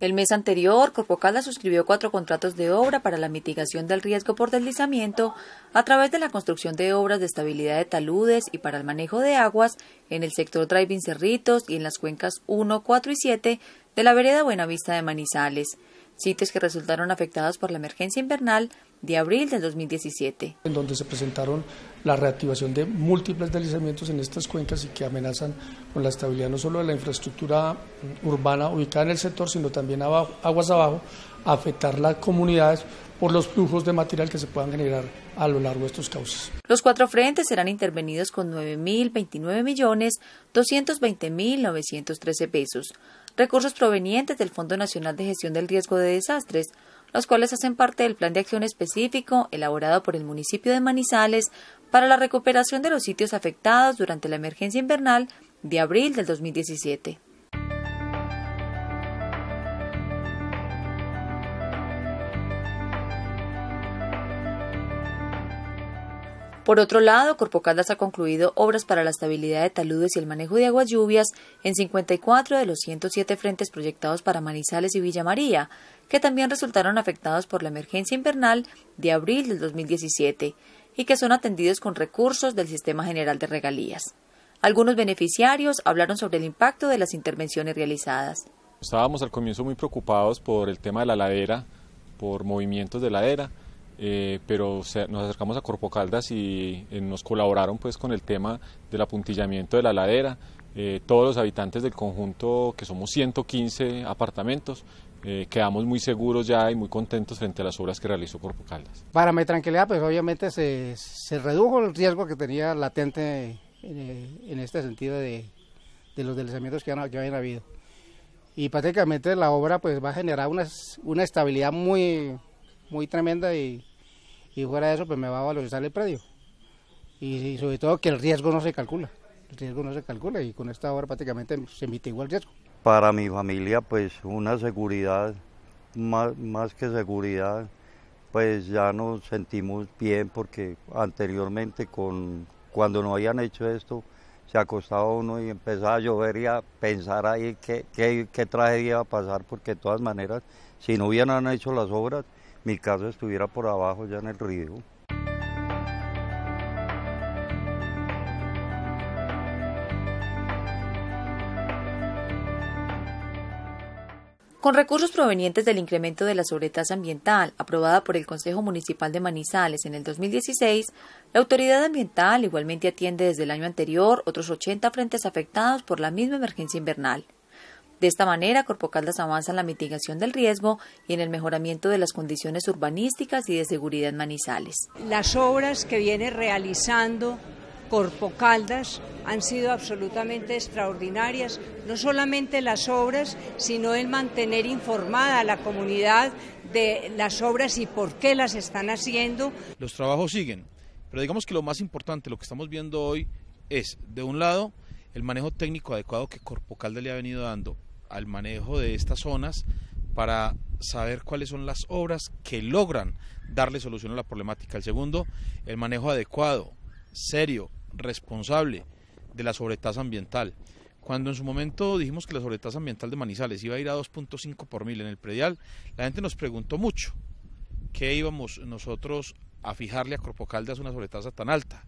El mes anterior, Corpocala suscribió cuatro contratos de obra para la mitigación del riesgo por deslizamiento a través de la construcción de obras de estabilidad de taludes y para el manejo de aguas en el sector Driving Cerritos y en las cuencas 1, 4 y 7 de la vereda Buenavista de Manizales sitios que resultaron afectados por la emergencia invernal de abril del 2017. En donde se presentaron la reactivación de múltiples deslizamientos en estas cuencas y que amenazan con la estabilidad no solo de la infraestructura mm, urbana ubicada en el sector, sino también abajo, aguas abajo, afectar las comunidades por los flujos de material que se puedan generar a lo largo de estos cauces. Los cuatro frentes serán intervenidos con 9.029.220.913 pesos recursos provenientes del Fondo Nacional de Gestión del Riesgo de Desastres, los cuales hacen parte del plan de acción específico elaborado por el municipio de Manizales para la recuperación de los sitios afectados durante la emergencia invernal de abril del 2017. Por otro lado, Corpo Caldas ha concluido obras para la estabilidad de taludes y el manejo de aguas lluvias en 54 de los 107 frentes proyectados para Manizales y Villa María, que también resultaron afectados por la emergencia invernal de abril del 2017 y que son atendidos con recursos del Sistema General de Regalías. Algunos beneficiarios hablaron sobre el impacto de las intervenciones realizadas. Estábamos al comienzo muy preocupados por el tema de la ladera, por movimientos de ladera. Eh, pero nos acercamos a Corpo Caldas y eh, nos colaboraron pues con el tema del apuntillamiento de la ladera. Eh, todos los habitantes del conjunto, que somos 115 apartamentos, quedamos muy seguros ya y muy contentos frente a las obras que realizó Corpo Caldas. Para mi tranquilidad, pues obviamente se, se redujo el riesgo que tenía latente en, este sentido de, de, los deslizamientos que, que habían habido. Y prácticamente la obra pues va a generar una, una estabilidad muy, muy tremenda y, y fuera de eso pues me va a valorizar el predio. Y, sobre todo que el riesgo no se calcula, el riesgo no se calcula y con esta obra prácticamente se mitigó el riesgo. Para mi familia pues una seguridad, más, más que seguridad, pues ya nos sentimos bien porque anteriormente con, cuando no habían hecho esto, se acostaba uno y empezaba a llover y a pensar ahí qué, qué, qué tragedia iba a pasar, porque de todas maneras, si no hubieran hecho las obras, mi caso estuviera por abajo ya en el río. Con recursos provenientes del incremento de la sobretasa ambiental aprobada por el Consejo Municipal de Manizales en el 2016, la autoridad ambiental igualmente atiende desde el año anterior otros 80 frentes afectados por la misma emergencia invernal. De esta manera, Caldas avanza en la mitigación del riesgo y en el mejoramiento de las condiciones urbanísticas y de seguridad Manizales. Las obras que viene realizando Caldas han sido absolutamente extraordinarias, no solamente las obras, sino el mantener informada a la comunidad de las obras y por qué las están haciendo. Los trabajos siguen, pero digamos que lo más importante, lo que estamos viendo hoy, es, de un lado, el manejo técnico adecuado que Caldas le ha venido dando al manejo de estas zonas para saber cuáles son las obras que logran darle solución a la problemática. El segundo, el manejo adecuado, serio, responsable de la sobretasa ambiental. Cuando en su momento dijimos que la sobretasa ambiental de Manizales iba a ir a 2.5 por mil en el predial, la gente nos preguntó mucho qué íbamos nosotros a fijarle a Corpocaldas una sobretasa tan alta.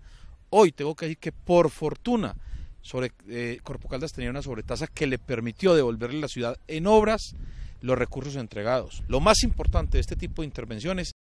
Hoy tengo que decir que por fortuna sobre, eh, Corpo Caldas tenía una sobretasa que le permitió devolverle a la ciudad en obras los recursos entregados. Lo más importante de este tipo de intervenciones